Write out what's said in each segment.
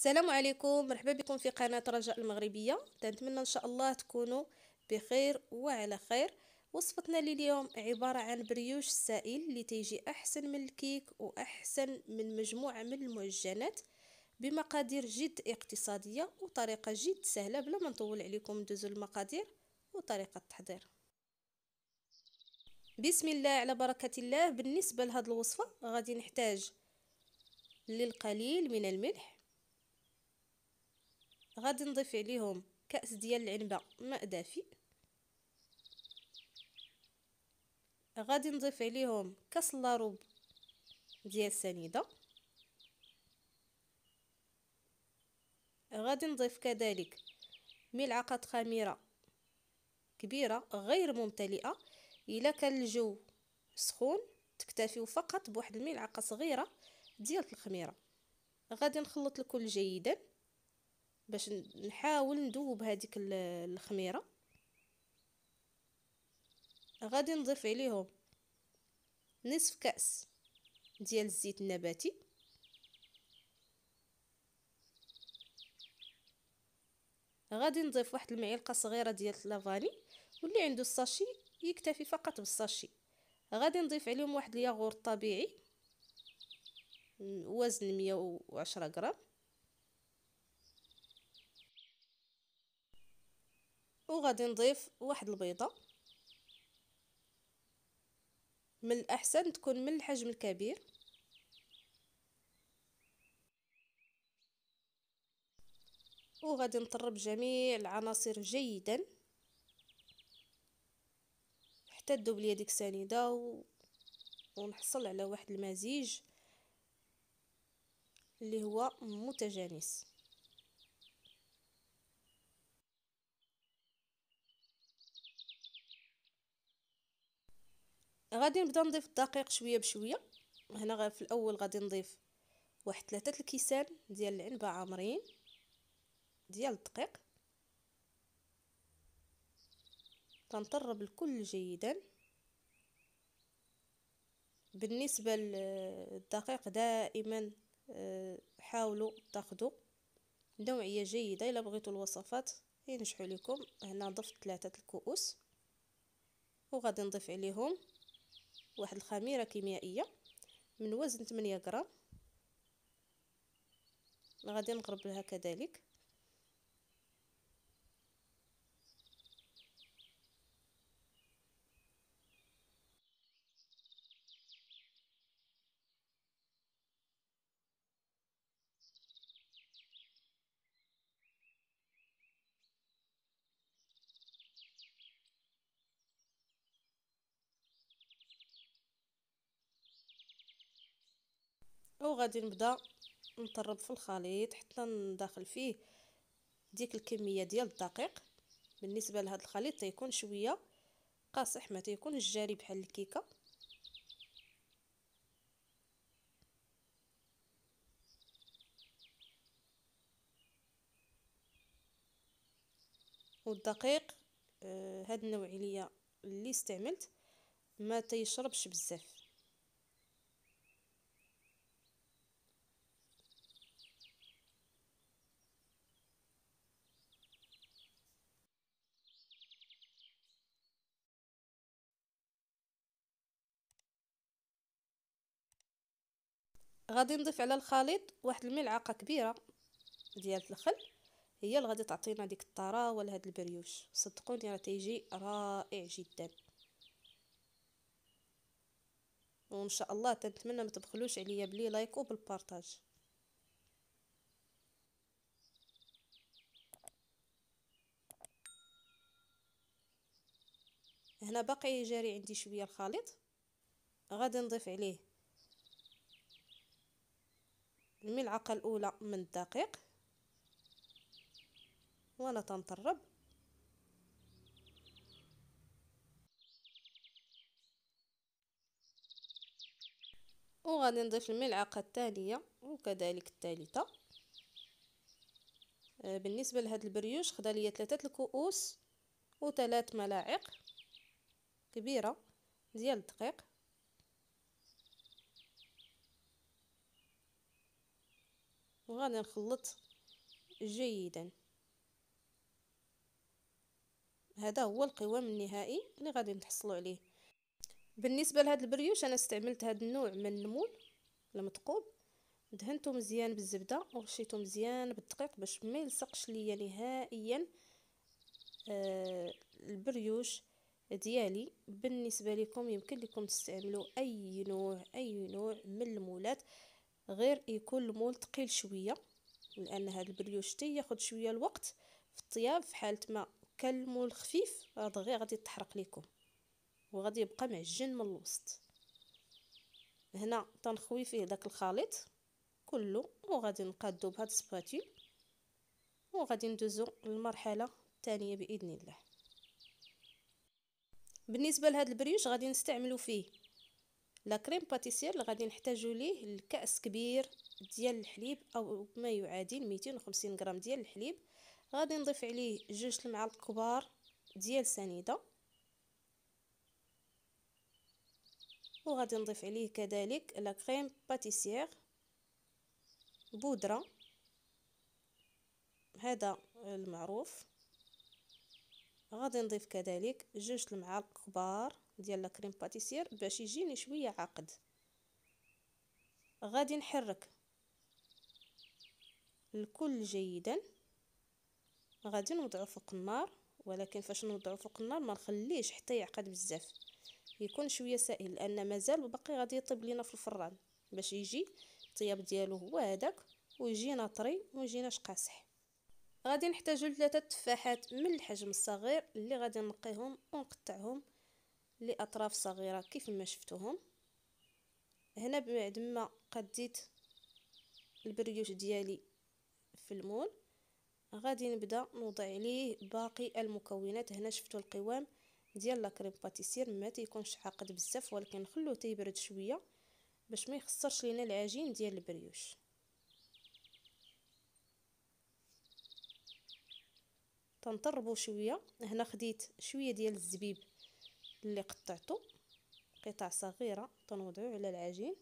السلام عليكم مرحبا بكم في قناة رجاء المغربية نتمنى إن شاء الله تكونوا بخير وعلى خير وصفتنا لليوم عبارة عن بريوش سائل اللي تيجي أحسن من الكيك وأحسن من مجموعة من المعجنات بمقادير جد اقتصادية وطريقة جد سهلة بلا ما نطول عليكم ندوزو المقادير وطريقة التحضير بسم الله على بركة الله بالنسبة لهاد الوصفة غادي نحتاج للقليل من الملح غادي نضيف عليهم كأس ديال العنبة ماء دافئ غادي نضيف عليهم كاس لاروب ديال السنيدة غادي نضيف كذلك ملعقة خميرة كبيرة غير ممتلئة إلا كان الجو سخون تكتفيوا فقط بواحد الملعقة صغيرة ديال الخميرة غادي نخلط الكل جيدا باش نحاول ندوب هذيك الخميره غادي نضيف عليهم نصف كاس ديال الزيت النباتي غادي نضيف واحد المعلقه صغيره ديال لافاني واللي عنده الساشي يكتفي فقط بالساشي غادي نضيف عليهم واحد الياغور طبيعي وزن 110 غرام وغادي نضيف واحد البيضه من الاحسن تكون من الحجم الكبير وغادي نطرب جميع العناصر جيدا حتى تذوب ليا ديك السنيده و... ونحصل على واحد المزيج اللي هو متجانس غادي نبدا نضيف الدقيق شويه بشويه هنا في الاول غادي نضيف واحد ثلاثه الكيسان ديال العنبه عامرين ديال الدقيق كنطرب الكل جيدا بالنسبه للدقيق دائما آه، حاولوا تاخذوا نوعيه جيده الا بغيتوا الوصفات ينجحوا لكم هنا ضفت ثلاثه الكؤوس وغادي نضيف عليهم واحد الخميره كيميائيه من وزن 8 غرام غادي نقربها كذلك وغادي نبدا نطرب في الخليط حتى ندخل فيه ديك الكميه ديال الدقيق بالنسبه لهذا الخليط تيكون شويه قاصح ما تيكون جاري بحال الكيكه والدقيق آه، هاد النوع اللي استعملت ما تيشربش بزاف غادي نضيف على الخليط واحد الملعقه كبيره ديال الخل هي اللي غادي تعطينا ديك الطراوه لهاد البريوش صدقوني راه تيجي رائع جدا وان شاء الله تنتمنى ما تبخلوش عليا بلي لايك وبالبارطاج هنا باقي جاري عندي شويه الخليط غادي نضيف عليه الملعقة الأولى من الدقيق وأنا تنطرب وغادي نضيف الملعقة الثانية وكذلك الثالثة آه، بالنسبة لهذا البريوش خدا لي ثلاثة الكؤوس وثلاث ملاعق كبيرة ديال الدقيق وغادي نخلط جيدا هذا هو القوام النهائي اللي غادي نتحصلوا عليه بالنسبه لهذا البريوش انا استعملت هذا النوع من المول المثقوب دهنته مزيان بالزبده ورشيته مزيان بالدقيق باش ما يلصقش ليا نهائيا آه البريوش ديالي بالنسبه لكم يمكن لكم تستعملوا اي نوع اي نوع من المولات غير يكون المول ثقيل شويه لان هاد تي ياخد شويه الوقت في الطياب في حاله ما كان المول خفيف راه دغيا غادي تحرق لكم وغادي يبقى معجن من الوسط هنا تنخوي فيه داك الخليط كله وغادي نقادو بهاد السباتول وغادي ندوزو للمرحله الثانيه باذن الله بالنسبه لهاد البريوش غادي نستعملو فيه لا كريم باتيسير اللي غادي نحتاجو ليه الكاس كبير ديال الحليب او ما يعادل 250 غرام ديال الحليب غادي نضيف عليه جوج المعالق كبار ديال سنيده وغادي نضيف عليه كذلك لا كريم باتيسير بودره هذا المعروف غادي نضيف كذلك جوج المعالق كبار ديال الكريم باتيسير باش يجيني شويه عقد غادي نحرك الكل جيدا غادي نوضعو فوق النار ولكن فاش نوضعو فوق النار ما نخليش حتى يعقد بزاف يكون شويه سائل لان مازال باقي غادي يطيب لينا في الفران باش يجي الطياب ديالو هو هذاك ويجينا طري ويجيناش قاصح غادي نحتاجو ثلاثه تفاحات من الحجم الصغير اللي غادي نقيهم ونقطعهم لأطراف صغيرة كيف ما شفتوهم هنا بعد ما قديت البريوش ديالي في المول غادي نبدا نوضع عليه باقي المكونات هنا شفتوا القوام ديال لاكريم باتيسير ما تيكونش عاقد بزاف ولكن نخلوه تيبرد شويه باش ما يخسرش لينا العجين ديال البريوش تنطربو شويه هنا خديت شويه ديال الزبيب اللي قطعته قطع صغيرة تنوضعو على العجين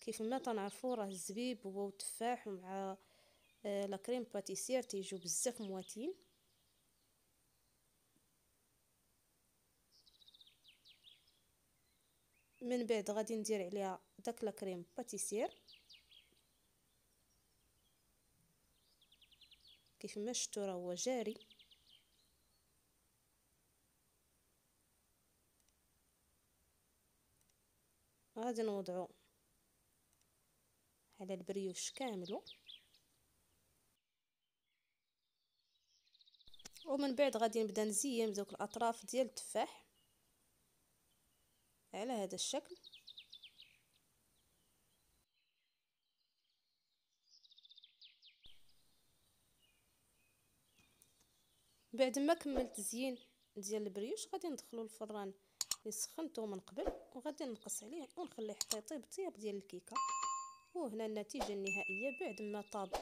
كيف ما تنعرفو راه الزبيب هو التفاح مع آه لا كريم باتيسير تيجيو بزاف مواتين من بعد غادي ندير عليها داك لا كريم باتيسير كيف ما شفتوا هو جاري غادي نوضعو على البريوش كاملو ومن بعد غادي نبدا نزين بدوك الاطراف ديال التفاح على هذا الشكل بعد ما كملت تزيين ديال البريوش غادي ندخلو الفران لي سخنتو من قبل وغادي نقص عليه ونخليه حتى يطيب طياب ديال الكيكه وهنا النتيجه النهائيه بعد ما طاب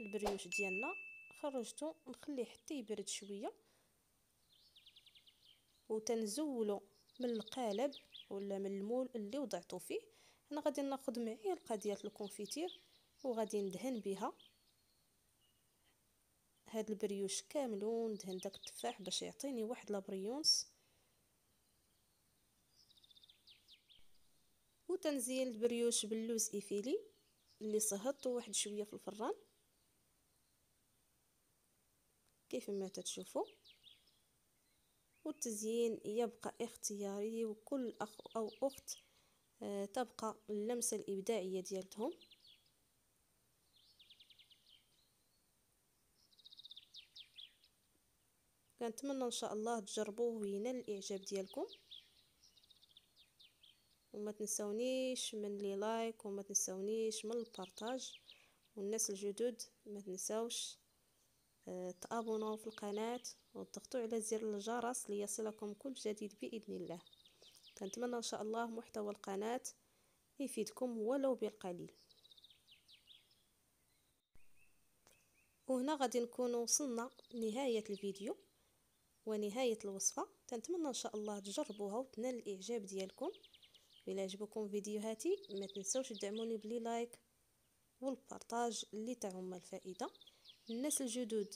البريوش ديالنا خرجته نخليه حتى يبرد شويه وتنزولو من القالب ولا من المول اللي وضعته فيه انا غادي ناخذ معي القضيه الكونفيتير وغادي ندهن بها هاد البريوش كامل وندهن داك التفاح باش يعطيني واحد لابريونس وتنزيل البريوش باللوز ايفيلي اللي صهدته واحد شويه في الفران كيف ما تتشوفوا والتزيين يبقى اختياري وكل اخ او اخت آه، تبقى اللمسه الابداعيه ديالتهم كنتمنى ان شاء الله تجربوه وينال الاعجاب ديالكم وما تنسونيش من لي لايك وما تنسونيش من البارطاج والناس الجدد ما تنسوش آه، تابوناو في القناة وتضغطوا على زر الجرس ليصلكم كل جديد بإذن الله كنتمنى إن شاء الله محتوى القناة يفيدكم ولو بالقليل وهنا غادي نكون وصلنا لنهاية الفيديو ونهاية الوصفة تنتمنى إن شاء الله تجربوها وتنال الإعجاب ديالكم وإلا عجبكم فيديوهاتي ما تنسوش تدعموني بلي لايك والبارطاج اللي تعم الفائدة الناس الجدد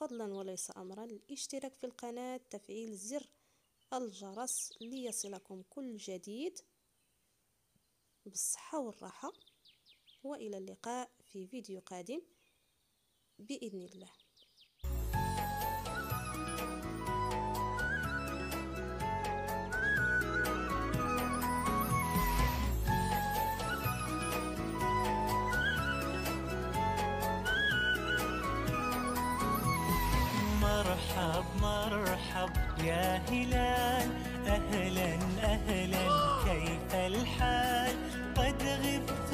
فضلا وليس أمرا الاشتراك في القناة تفعيل زر الجرس ليصلكم كل جديد بالصحة والراحة وإلى اللقاء في فيديو قادم بإذن الله مرحب مرحب يا هلال أهلا أهلا كيف الحال قد غبت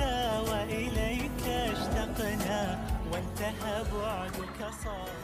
وإليك اشتقنا وانتهى بعدك صار